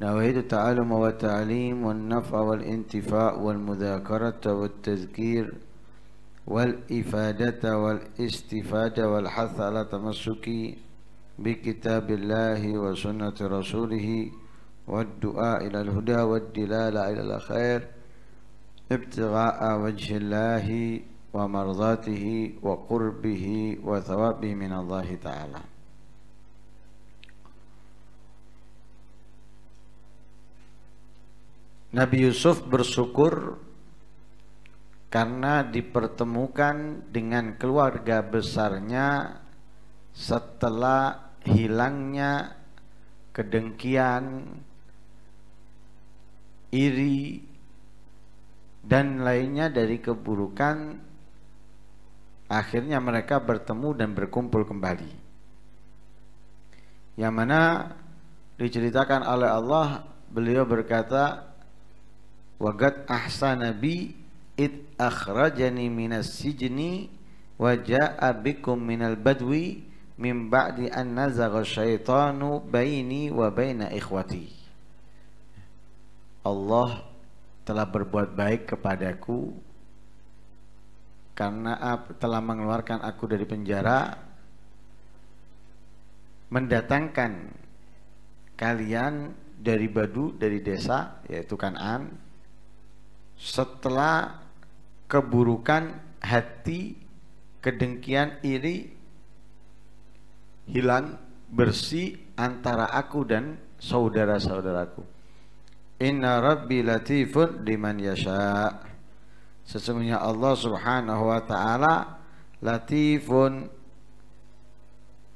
نواهد التعلم والتعليم والنفع والانتفاع والمذاكرة والتذكير والإفادة والاستفادة والحث على تمسك بكتاب الله وسنة رسوله والدعاء إلى الهدى والدلالة إلى الخير ابتغاء وجه الله ومرضاته وقربه وثوابه من الله تعالى Nabi Yusuf bersyukur karena dipertemukan dengan keluarga besarnya setelah hilangnya kedengkian, iri, dan lainnya dari keburukan. Akhirnya, mereka bertemu dan berkumpul kembali, yang mana diceritakan oleh Allah. Beliau berkata, Wagat ahsan Nabi it akhrajani minas sijni waja'a bikum minal badwi min ba'di an nazagha syaitanu baini wa baina ikhwati. Allah telah berbuat baik kepadaku karena telah mengeluarkan aku dari penjara mendatangkan kalian dari Badu dari desa yaitu Kanan setelah keburukan hati kedengkian iri hilang bersih antara aku dan saudara-saudaraku Inna Rabbi latifun liman yasha Sesungguhnya Allah subhanahu wa ta'ala Latifun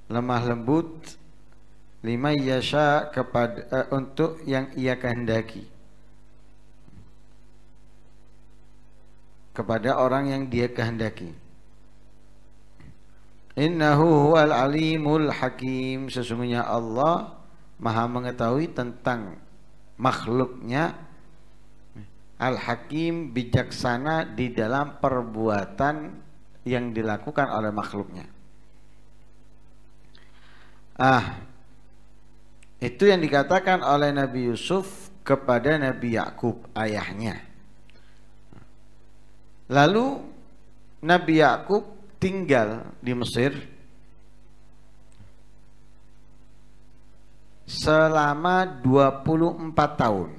Lemah lembut Liman yasha kepada, uh, Untuk yang ia kehendaki kepada orang yang dia kehendaki. Innahu huwal alimul hakim Sesungguhnya Allah Maha mengetahui tentang Makhluknya Al-Hakim bijaksana Di dalam perbuatan Yang dilakukan oleh makhluknya Ah Itu yang dikatakan oleh Nabi Yusuf Kepada Nabi Yakub Ayahnya Lalu Nabi Yakub tinggal di Mesir selama 24 tahun.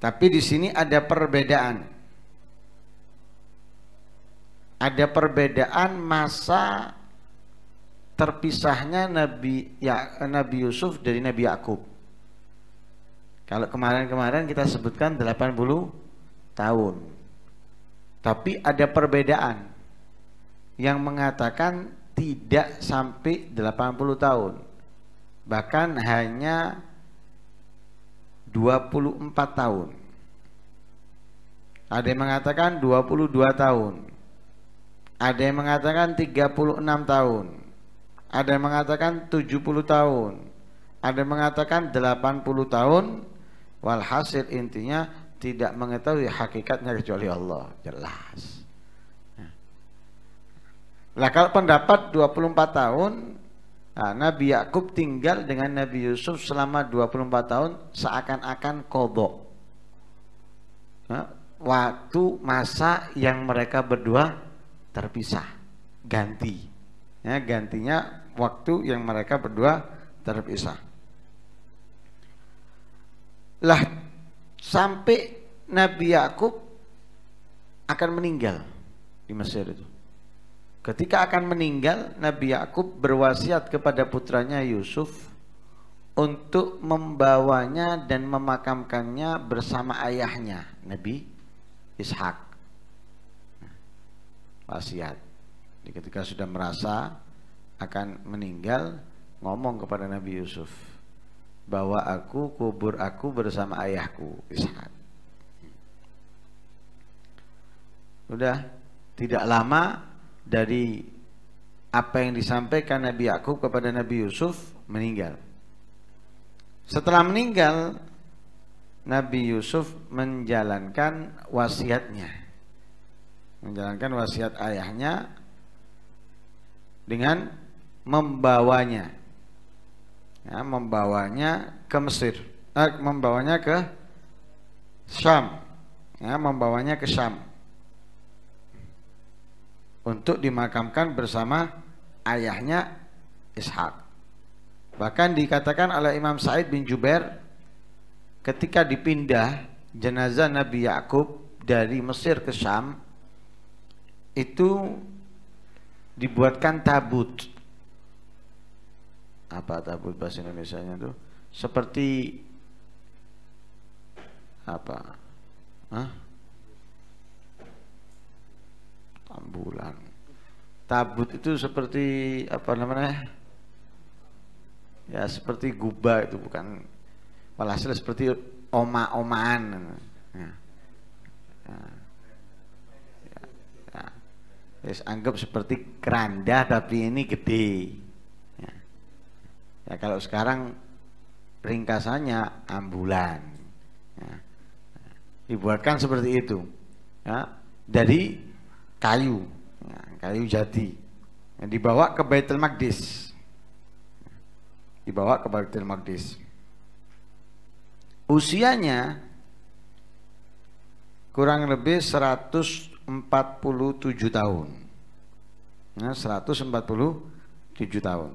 Tapi di sini ada perbedaan. Ada perbedaan masa terpisahnya Nabi ya, Nabi Yusuf dari Nabi Yakub. Kalau kemarin-kemarin kita sebutkan 80 tahun. Tapi ada perbedaan yang mengatakan tidak sampai 80 tahun. Bahkan hanya 24 tahun. Ada yang mengatakan 22 tahun. Ada yang mengatakan 36 tahun. Ada yang mengatakan 70 tahun. Ada yang mengatakan 80 tahun Walhasil intinya tidak mengetahui hakikatnya kecuali Allah. Jelas. Nah kalau pendapat 24 tahun, nah, Nabi Yakub tinggal dengan Nabi Yusuf selama 24 tahun seakan-akan kodok. Nah, waktu masa yang mereka berdua terpisah, ganti. Ya, gantinya waktu yang mereka berdua terpisah. Lah sampai Nabi Yakub akan meninggal di Mesir itu. Ketika akan meninggal, Nabi Yakub berwasiat kepada putranya Yusuf untuk membawanya dan memakamkannya bersama ayahnya, Nabi Ishak. Wasiat. ketika sudah merasa akan meninggal, ngomong kepada Nabi Yusuf, bawa aku kubur aku bersama ayahku Ishak. Udah tidak lama dari apa yang disampaikan Nabi Yakub kepada Nabi Yusuf meninggal. Setelah meninggal Nabi Yusuf menjalankan wasiatnya. Menjalankan wasiat ayahnya dengan membawanya ya, membawanya ke Mesir, eh, membawanya ke Syam, ya, membawanya ke Syam untuk dimakamkan bersama ayahnya Ishak. Bahkan dikatakan oleh Imam Said bin Jubair ketika dipindah jenazah Nabi Yakub dari Mesir ke Syam itu dibuatkan tabut apa tabut bahasa Indonesia nya tuh seperti apa Hah? tambulan tabut itu seperti apa namanya ya seperti gubah itu bukan walhasil seperti oma-omaan ya. Ya. Ya. Ya. ya. anggap seperti keranda tapi ini gede ya kalau sekarang ringkasannya ambulan ya. dibuatkan seperti itu ya. dari kayu ya, kayu jati ya, dibawa ke Baitul Maqdis ya. dibawa ke Baitul Maqdis usianya kurang lebih 147 tahun. Ya, 147 tahun.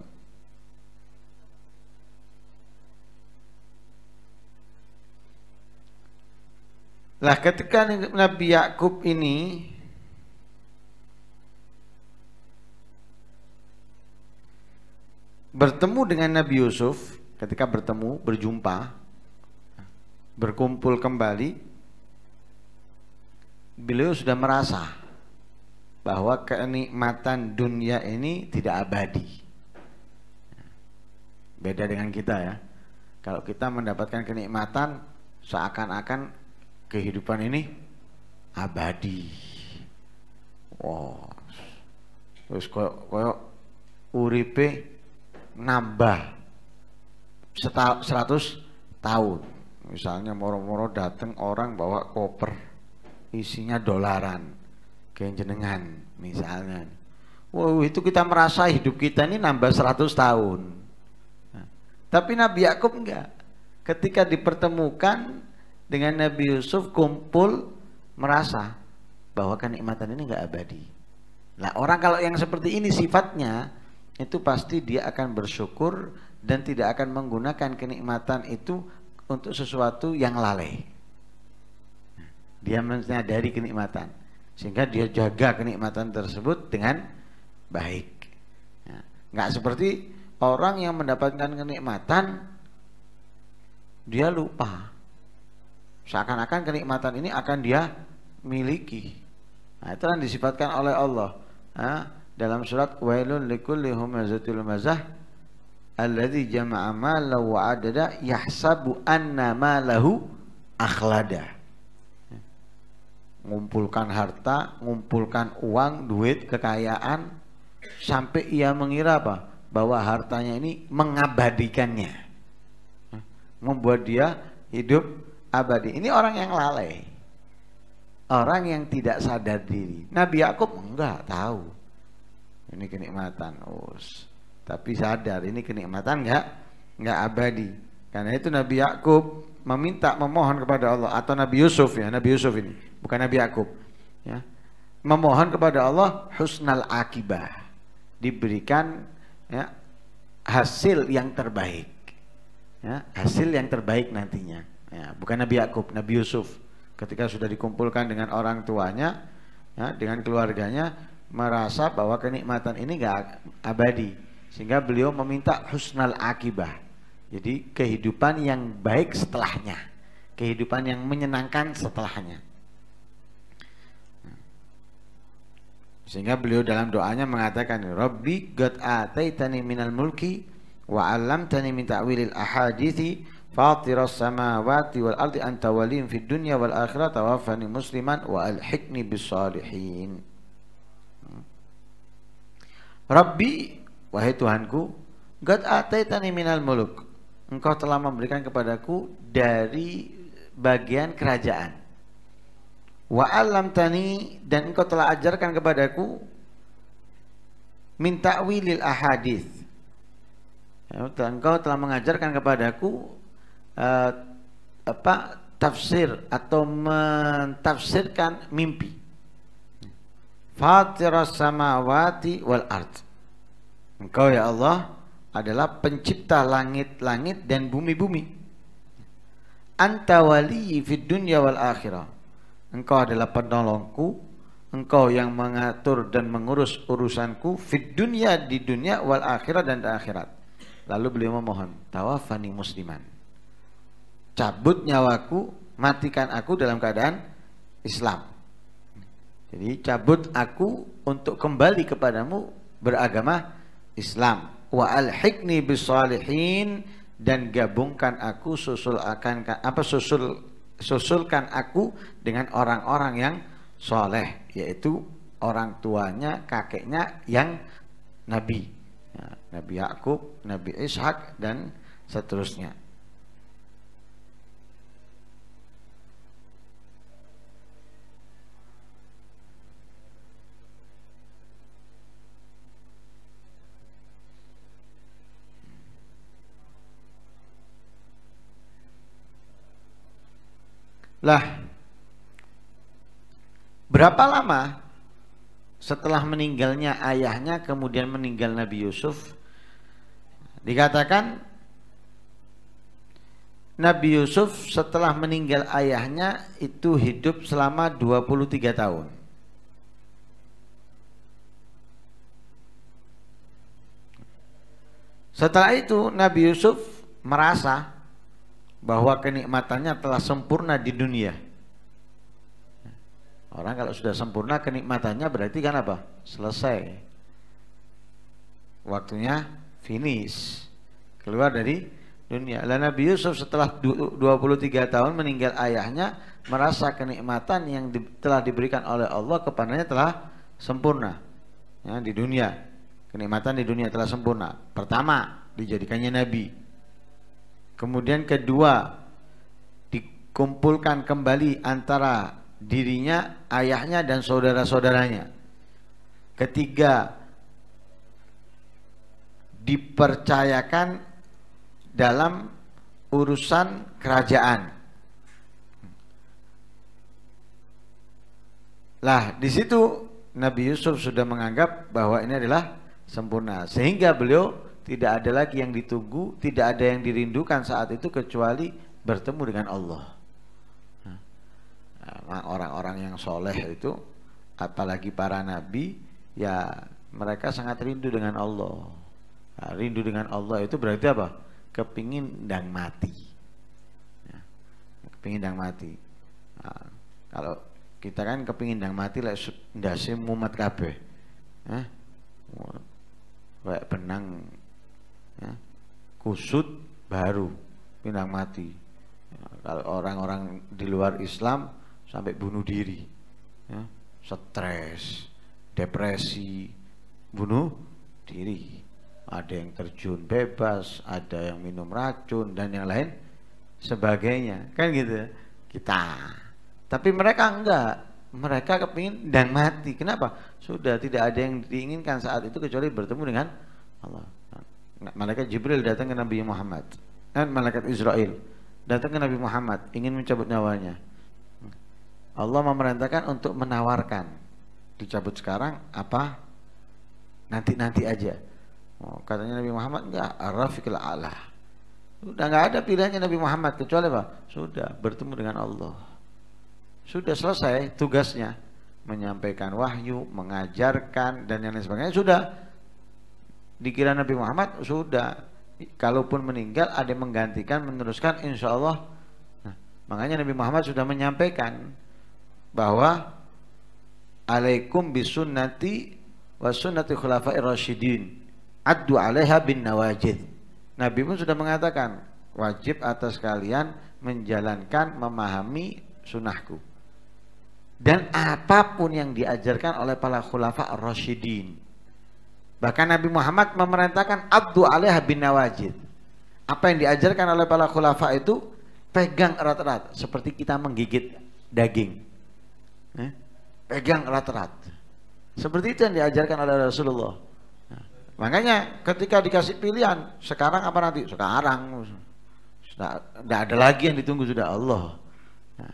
Lah ketika Nabi Yakub ini bertemu dengan Nabi Yusuf, ketika bertemu, berjumpa, berkumpul kembali, beliau sudah merasa bahwa kenikmatan dunia ini tidak abadi. Beda dengan kita ya. Kalau kita mendapatkan kenikmatan seakan-akan kehidupan ini abadi. Wow. Terus koyok koyok uripe nambah 100 tahun. Misalnya moro-moro datang orang bawa koper isinya dolaran kayak jenengan misalnya. Wow, itu kita merasa hidup kita ini nambah 100 tahun. Nah, tapi Nabi Yakub enggak. Ketika dipertemukan dengan Nabi Yusuf kumpul merasa bahwa kenikmatan ini nggak abadi. Nah orang kalau yang seperti ini sifatnya itu pasti dia akan bersyukur dan tidak akan menggunakan kenikmatan itu untuk sesuatu yang lalai. Dia menyadari kenikmatan sehingga dia jaga kenikmatan tersebut dengan baik. Nggak ya, nggak seperti orang yang mendapatkan kenikmatan dia lupa Seakan-akan kenikmatan ini akan dia miliki. Nah, itu yang disifatkan oleh Allah ha? dalam surat Wailun likulli humazatil mazah alladzi jama'a mala wa adada yahsabu anna malahu akhlada. Ngumpulkan harta, ngumpulkan uang, duit, kekayaan sampai ia mengira apa? bahwa hartanya ini mengabadikannya. Membuat dia hidup abadi. Ini orang yang lalai. Orang yang tidak sadar diri. Nabi Yakub enggak tahu. Ini kenikmatan. Us. Tapi sadar ini kenikmatan enggak enggak abadi. Karena itu Nabi Yakub meminta memohon kepada Allah atau Nabi Yusuf ya, Nabi Yusuf ini, bukan Nabi Yakub. Ya. Memohon kepada Allah husnal akibah. Diberikan ya, hasil yang terbaik. Ya, hasil yang terbaik nantinya ya, bukan Nabi Yakub Nabi Yusuf ketika sudah dikumpulkan dengan orang tuanya ya, dengan keluarganya merasa bahwa kenikmatan ini gak abadi sehingga beliau meminta husnal akibah jadi kehidupan yang baik setelahnya kehidupan yang menyenangkan setelahnya sehingga beliau dalam doanya mengatakan Rabbi God ataitani minal mulki wa alam tani min ta'wilil ahadithi فاطر samawati wal ardi anta في الدنيا dunya wal akhirah tawaffani musliman wa وهي bis قد Rabbi, wahai Tuhanku, ataitani minal muluk. Engkau telah memberikan kepadaku dari bagian kerajaan. Wa alam tani dan engkau telah ajarkan kepadaku minta wilil ahadith. Ya, engkau telah mengajarkan kepadaku uh, apa tafsir atau mentafsirkan mimpi. Fatiras samawati wal ard. Engkau ya Allah adalah pencipta langit-langit dan bumi-bumi. Anta wali fid dunya wal akhirah. Engkau adalah penolongku engkau yang mengatur dan mengurus urusanku fid dunia di dunia wal akhirat dan akhirat lalu beliau memohon tawafani musliman cabut nyawaku, matikan aku dalam keadaan Islam. Jadi cabut aku untuk kembali kepadamu beragama Islam. Wa alhikni bisalihin dan gabungkan aku susul akan apa susul susulkan aku dengan orang-orang yang soleh yaitu orang tuanya kakeknya yang nabi ya, nabi Yakub nabi Ishak dan seterusnya Lah, berapa lama setelah meninggalnya ayahnya kemudian meninggal Nabi Yusuf? Dikatakan Nabi Yusuf setelah meninggal ayahnya itu hidup selama 23 tahun. Setelah itu Nabi Yusuf merasa bahwa kenikmatannya telah sempurna di dunia. Orang kalau sudah sempurna kenikmatannya berarti kan apa? Selesai. Waktunya finish. Keluar dari dunia. Lah Nabi Yusuf setelah 23 tahun meninggal ayahnya merasa kenikmatan yang di, telah diberikan oleh Allah kepadanya telah sempurna. Ya, di dunia. Kenikmatan di dunia telah sempurna. Pertama, dijadikannya nabi Kemudian kedua, dikumpulkan kembali antara dirinya, ayahnya dan saudara-saudaranya. Ketiga, dipercayakan dalam urusan kerajaan. Lah, di situ Nabi Yusuf sudah menganggap bahwa ini adalah sempurna sehingga beliau tidak ada lagi yang ditunggu, tidak ada yang dirindukan saat itu kecuali bertemu dengan Allah. Nah, orang-orang yang soleh itu, apalagi para nabi, ya mereka sangat rindu dengan Allah. Nah, rindu dengan Allah itu berarti apa? Kepingin dan mati. Ya, kepingin dan mati. Nah, kalau kita kan kepingin dan mati lah sudah mumet kabeh. kabe Kayak benang ya. kusut baru pinang mati ya, kalau orang-orang di luar Islam sampai bunuh diri ya. stres depresi bunuh diri ada yang terjun bebas ada yang minum racun dan yang lain sebagainya kan gitu kita tapi mereka enggak mereka kepingin dan mati. Kenapa? Sudah tidak ada yang diinginkan saat itu kecuali bertemu dengan Allah. Malaikat Jibril datang ke Nabi Muhammad. Dan malaikat Israel datang ke Nabi Muhammad ingin mencabut nyawanya. Allah memerintahkan untuk menawarkan dicabut sekarang apa nanti-nanti aja. Oh, katanya Nabi Muhammad enggak arafiqil Allah. Sudah enggak ada pilihannya Nabi Muhammad kecuali apa? Sudah bertemu dengan Allah. Sudah selesai tugasnya menyampaikan wahyu, mengajarkan dan yang lain sebagainya sudah dikira Nabi Muhammad sudah kalaupun meninggal ada menggantikan meneruskan insya Allah nah, makanya Nabi Muhammad sudah menyampaikan bahwa alaikum bisunnati wa sunnati khulafa'ir rasyidin addu alaiha bin nawajid Nabi pun sudah mengatakan wajib atas kalian menjalankan memahami sunnahku dan apapun yang diajarkan oleh para khulafa rasyidin Bahkan Nabi Muhammad memerintahkan abdu alaiha bin nawajid. Apa yang diajarkan oleh para khulafa itu pegang erat-erat seperti kita menggigit daging. Ya, pegang erat-erat. Seperti itu yang diajarkan oleh Rasulullah. Ya, makanya ketika dikasih pilihan sekarang apa nanti? Sekarang. Tidak ada lagi yang ditunggu sudah Allah. Ya.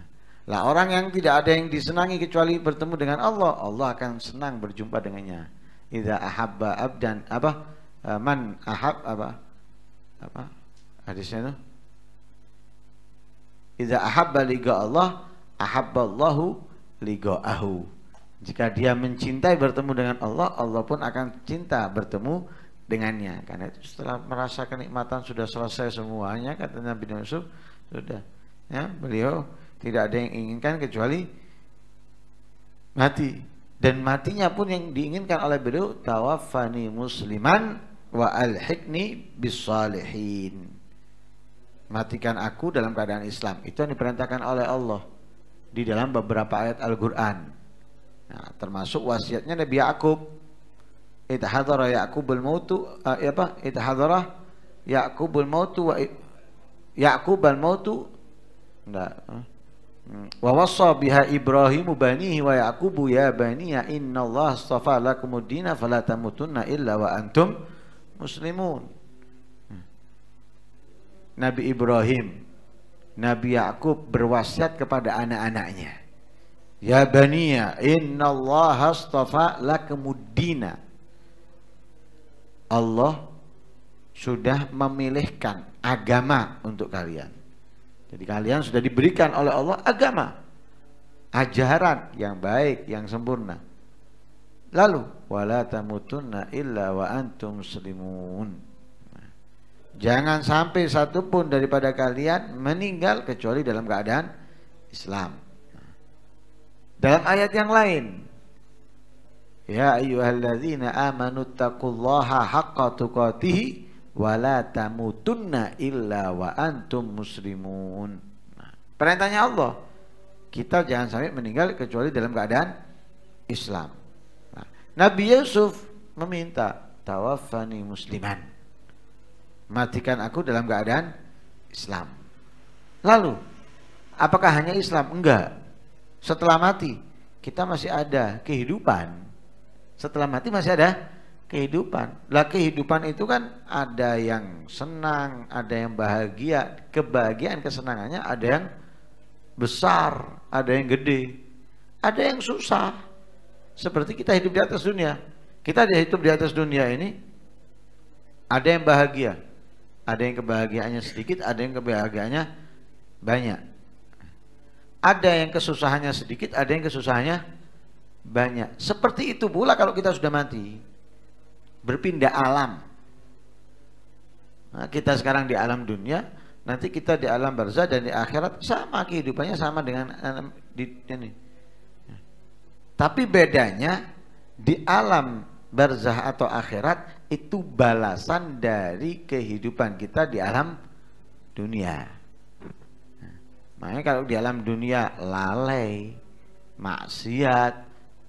Lah orang yang tidak ada yang disenangi kecuali bertemu dengan Allah, Allah akan senang berjumpa dengannya idza ahabba abdan apa eh, man ahab apa apa hadisnya itu idza ahabba liga Allah ahabba Allahu Ahu jika dia mencintai bertemu dengan Allah Allah pun akan cinta bertemu dengannya karena itu setelah merasa kenikmatan sudah selesai semuanya kata Nabi Yusuf sudah ya beliau tidak ada yang inginkan kecuali mati dan matinya pun yang diinginkan oleh beliau tawafani musliman wa alhikni bisalihin matikan aku dalam keadaan Islam itu yang diperintahkan oleh Allah di dalam beberapa ayat Al-Quran nah, termasuk wasiatnya Nabi Yakub itahadara Yakubul mautu uh, ya apa ithadara Yakubul mautu wa Yakubal mautu enggak eh. Wa wassa biha Ibrahimu banihi wa Yaqubu ya baniya innallaha astafa lakumud dina fala tamutunna illa wa antum muslimun. Hmm. Nabi Ibrahim, Nabi Yaqub berwasiat kepada anak-anaknya. Ya baniya, innallaha astafa lakumud dina. Allah sudah memilihkan agama untuk kalian. Jadi kalian sudah diberikan oleh Allah agama, ajaran yang baik, yang sempurna. Lalu wala tamutunna illa wa antum muslimun. Jangan sampai satupun daripada kalian meninggal kecuali dalam keadaan Islam. Dalam ayat yang lain, Ya ayyuhalladzina amanu taqullaha haqqa tuqatih wala tamutunna illa wa antum muslimun. Nah, perintahnya Allah, kita jangan sampai meninggal kecuali dalam keadaan Islam. Nah, Nabi Yusuf meminta tawafani musliman. Matikan aku dalam keadaan Islam. Lalu, apakah hanya Islam? Enggak. Setelah mati, kita masih ada kehidupan. Setelah mati masih ada kehidupan. Lah kehidupan itu kan ada yang senang, ada yang bahagia. Kebahagiaan kesenangannya ada yang besar, ada yang gede, ada yang susah. Seperti kita hidup di atas dunia. Kita hidup di atas dunia ini ada yang bahagia, ada yang kebahagiaannya sedikit, ada yang kebahagiaannya banyak. Ada yang kesusahannya sedikit, ada yang kesusahannya banyak. Seperti itu pula kalau kita sudah mati berpindah alam. Nah, kita sekarang di alam dunia, nanti kita di alam barzah dan di akhirat sama kehidupannya sama dengan alam di ini. Tapi bedanya di alam barzah atau akhirat itu balasan dari kehidupan kita di alam dunia. makanya kalau di alam dunia lalai, maksiat,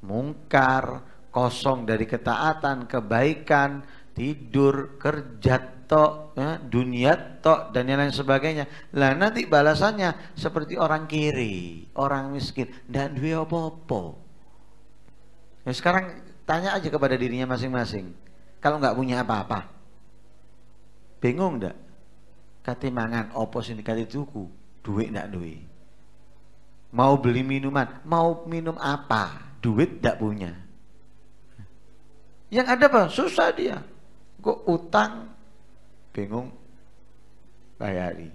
mungkar, kosong dari ketaatan, kebaikan, tidur, kerja tok, ya, dunia tok dan yang lain sebagainya. Lah nanti balasannya seperti orang kiri, orang miskin, dan dua apa-apa. Nah, sekarang tanya aja kepada dirinya masing-masing. Kalau nggak punya apa-apa, bingung ndak? katimangan mangan opo sini kati tuku, duit ndak duit. Mau beli minuman, mau minum apa? Duit ndak punya yang ada apa? Susah dia. Kok utang bingung bayari.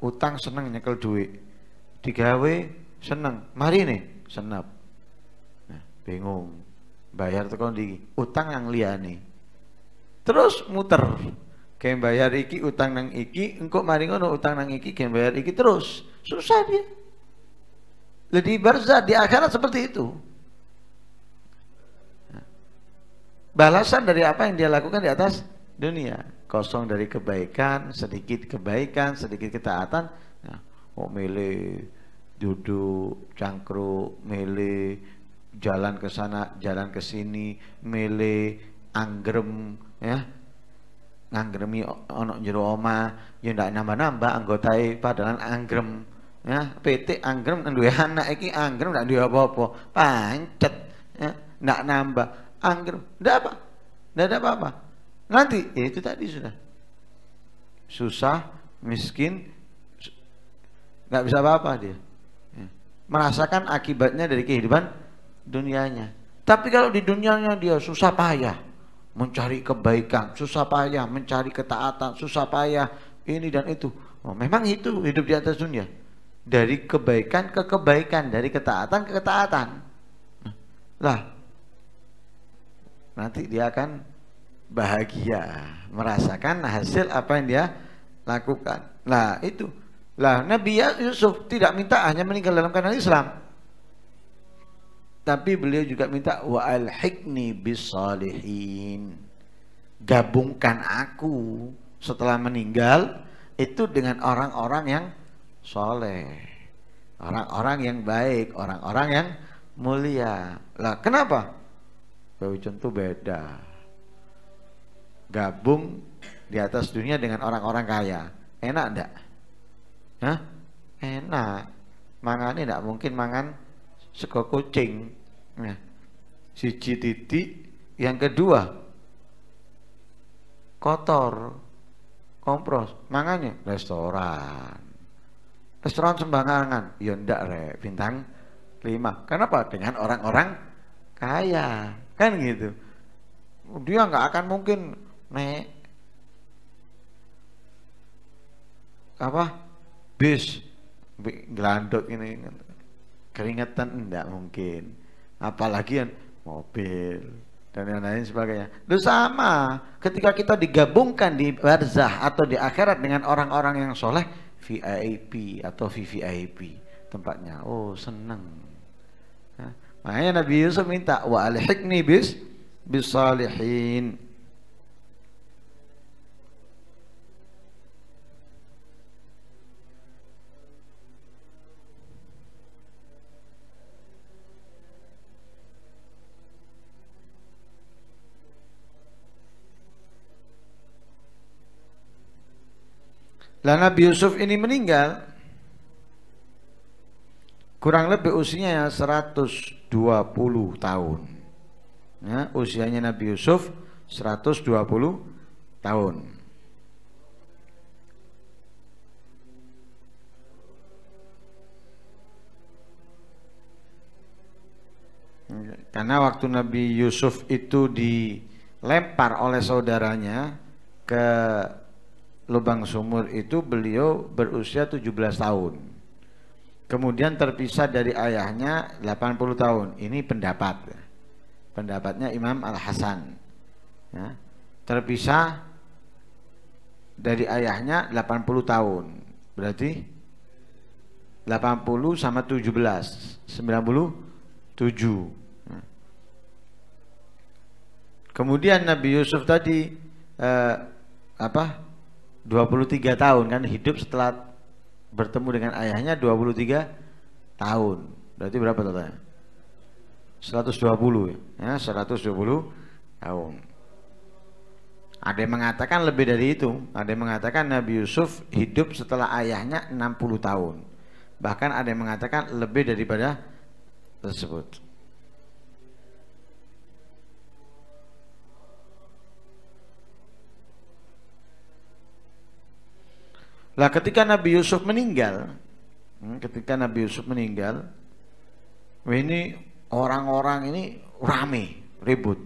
Utang seneng nyekel duit. Digawe seneng. Mari nih senap. Nah, bingung bayar tekan di utang yang liane. Terus muter. Kayak bayar iki utang nang iki, engkau mari ngono utang nang iki, kayak bayar iki terus. Susah dia. Jadi barzah di akhirat seperti itu. balasan dari apa yang dia lakukan di atas dunia kosong dari kebaikan sedikit kebaikan sedikit ketaatan nah, oh milih duduk cangkruk milih jalan ke sana jalan ke sini milih anggrem ya nganggremi onok jero oma ya ndak nambah-nambah anggotae padahal anggrem ya PT anggrem duwe anak iki anggrem ndak duwe apa-apa pancet ya ndak nambah angker, tidak apa, tidak ada apa-apa. Nanti ya itu tadi sudah susah, miskin, nggak bisa apa-apa dia. Ya. Merasakan akibatnya dari kehidupan dunianya. Tapi kalau di dunianya dia susah payah mencari kebaikan, susah payah mencari ketaatan, susah payah ini dan itu. Oh, memang itu hidup di atas dunia. Dari kebaikan ke kebaikan, dari ketaatan ke ketaatan. lah, nanti dia akan bahagia merasakan hasil apa yang dia lakukan. Nah itu lah Nabi Yusuf tidak minta hanya meninggal dalam keadaan Islam, tapi beliau juga minta wa al hikni bisalihin gabungkan aku setelah meninggal itu dengan orang-orang yang soleh, orang-orang yang baik, orang-orang yang mulia. Lah kenapa? Bawijen itu beda. Gabung di atas dunia dengan orang-orang kaya. Enak enggak? Hah? Enak. Mangannya enggak mungkin mangan sego kucing. Nah, siji titik. Yang kedua, kotor. Kompros, mangannya restoran. Restoran sembarangan. Ya enggak, Re. Bintang lima. Kenapa? Dengan orang-orang kaya kan gitu dia nggak akan mungkin naik apa bis gelandok ini keringetan enggak mungkin apalagi yang mobil dan yang lain sebagainya itu sama ketika kita digabungkan di barzah atau di akhirat dengan orang-orang yang soleh VIP atau VVIP tempatnya oh seneng Makanya Nabi Yusuf minta wa alhikni bis bisalihin. Lah Nabi Yusuf ini meninggal kurang lebih usianya 120 tahun ya, usianya Nabi Yusuf 120 tahun karena waktu Nabi Yusuf itu dilempar oleh saudaranya ke lubang sumur itu beliau berusia 17 tahun kemudian terpisah dari ayahnya 80 tahun ini pendapat pendapatnya Imam Al-Hasan ya. terpisah dari ayahnya 80 tahun berarti 80 sama 17 97 ya. Kemudian Nabi Yusuf tadi eh, apa? 23 tahun kan hidup setelah bertemu dengan ayahnya 23 tahun. Berarti berapa totalnya? 120 ya, 120 tahun. Ada yang mengatakan lebih dari itu. Ada yang mengatakan Nabi Yusuf hidup setelah ayahnya 60 tahun. Bahkan ada yang mengatakan lebih daripada tersebut. Lah ketika Nabi Yusuf meninggal, hmm, ketika Nabi Yusuf meninggal, ini orang-orang ini rame, ribut.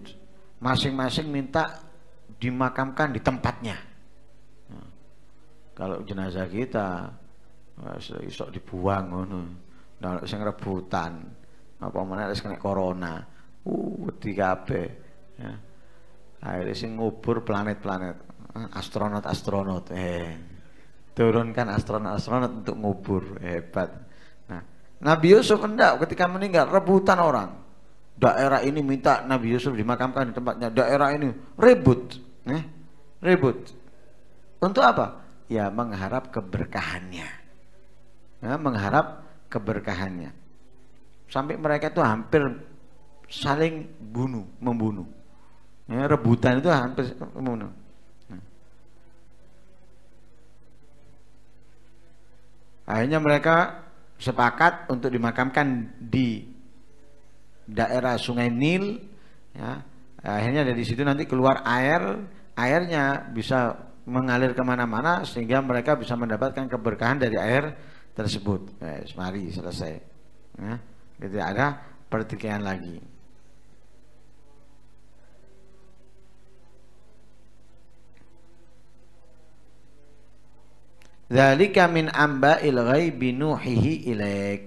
Masing-masing minta dimakamkan di tempatnya. Hmm. kalau jenazah kita isok dibuang ngono. Nah, sing rebutan apa mana ada kena corona. Uh, tiga kabeh. Ya. Akhirnya sing ngubur planet-planet, hmm, astronot-astronot. Eh turunkan astronot-astronot untuk ngubur hebat nah Nabi Yusuf hendak ketika meninggal rebutan orang daerah ini minta Nabi Yusuf dimakamkan di tempatnya daerah ini ribut eh, ribut untuk apa ya mengharap keberkahannya ya, mengharap keberkahannya sampai mereka itu hampir saling bunuh membunuh ya, rebutan itu hampir membunuh Akhirnya mereka sepakat untuk dimakamkan di daerah Sungai Nil. Ya. Akhirnya dari situ nanti keluar air, airnya bisa mengalir kemana-mana sehingga mereka bisa mendapatkan keberkahan dari air tersebut. Nah, mari selesai. Ya. Jadi ada pertikaian lagi. Zalika min amba'il ghaibi nuhihi ilaik.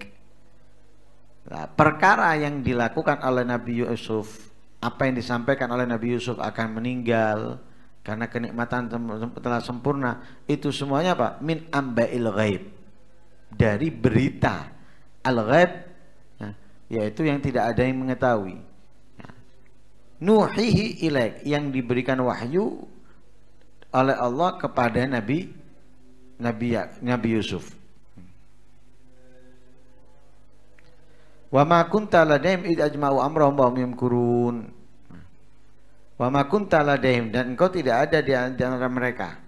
Nah, perkara yang dilakukan oleh Nabi Yusuf, apa yang disampaikan oleh Nabi Yusuf akan meninggal karena kenikmatan telah sempurna, itu semuanya apa? Min amba'il ghaib. Dari berita al-ghaib ya, yaitu yang tidak ada yang mengetahui. Ya. Nuhihi ilaik yang diberikan wahyu oleh Allah kepada Nabi Nabi ya, Nabi Yusuf. Wa ma kunta ladaihim id ajma'u amrahum wa yamkurun. Wa ma kunta ladaihim dan engkau tidak ada di antara mereka.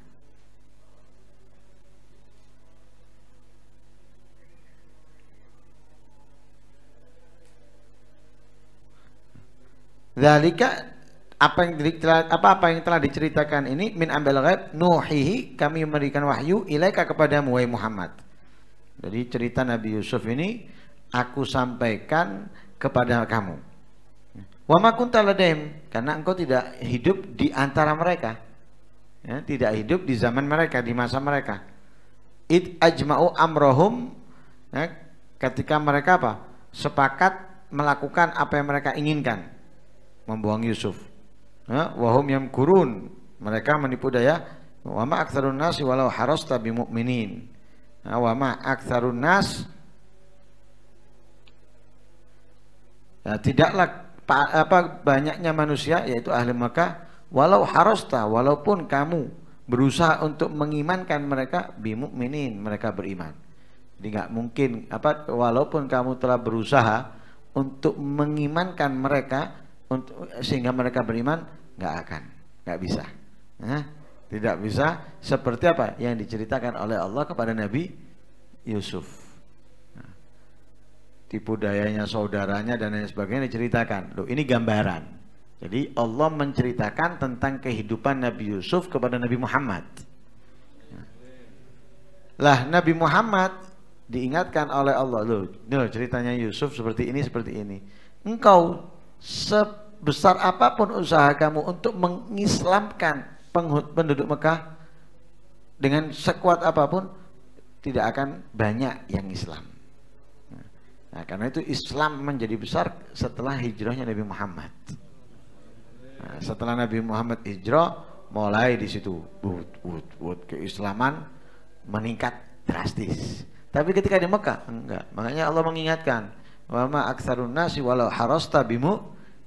Zalika apa yang telah apa apa yang telah diceritakan ini min ambil ghaib nuhihi kami memberikan wahyu ilaika kepada wahai Muhammad. Jadi cerita Nabi Yusuf ini aku sampaikan kepada kamu. Wa ma kunta ladaim karena engkau tidak hidup di antara mereka. Ya, tidak hidup di zaman mereka, di masa mereka. it ajma'u amrohum ya, ketika mereka apa? sepakat melakukan apa yang mereka inginkan membuang Yusuf wahum yang kurun mereka menipu daya wama aksarun nas walau harasta bi mu'minin wama ma aktsarun nas ya, tidaklah apa banyaknya manusia yaitu ahli Mekah walau harasta walaupun kamu berusaha untuk mengimankan mereka bimukminin mereka beriman jadi nggak mungkin apa walaupun kamu telah berusaha untuk mengimankan mereka sehingga mereka beriman nggak akan nggak bisa nah, tidak bisa seperti apa yang diceritakan oleh Allah kepada Nabi Yusuf nah, tipu dayanya saudaranya dan lain sebagainya diceritakan loh ini gambaran jadi Allah menceritakan tentang kehidupan Nabi Yusuf kepada Nabi Muhammad nah. lah Nabi Muhammad diingatkan oleh Allah loh, loh ceritanya Yusuf seperti ini seperti ini engkau sebesar apapun usaha kamu untuk mengislamkan penduduk Mekah dengan sekuat apapun tidak akan banyak yang Islam. Nah, karena itu Islam menjadi besar setelah hijrahnya Nabi Muhammad. Nah, setelah Nabi Muhammad hijrah, mulai di situ but, but, but, keislaman meningkat drastis. Tapi ketika di Mekah enggak. Makanya Allah mengingatkan, Wama aksarun nasi walau harasta bimu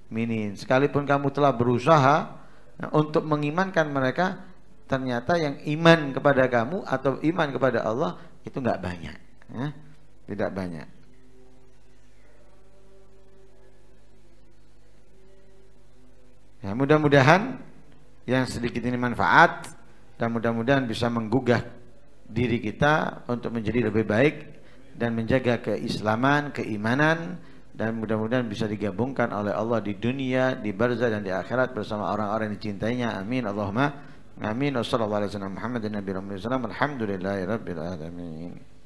minin. Sekalipun kamu telah berusaha ya, untuk mengimankan mereka, ternyata yang iman kepada kamu atau iman kepada Allah itu nggak banyak, ya. tidak banyak. Ya, mudah-mudahan yang sedikit ini manfaat dan mudah-mudahan bisa menggugah diri kita untuk menjadi lebih baik dan menjaga keislaman, keimanan dan mudah-mudahan bisa digabungkan oleh Allah di dunia, di barzah dan di akhirat bersama orang-orang yang dicintainya. Amin. Allahumma amin. Wassallallahu alaihi wasallam Muhammadin nabiyyu wa sallam. Alhamdulillahirabbil alamin.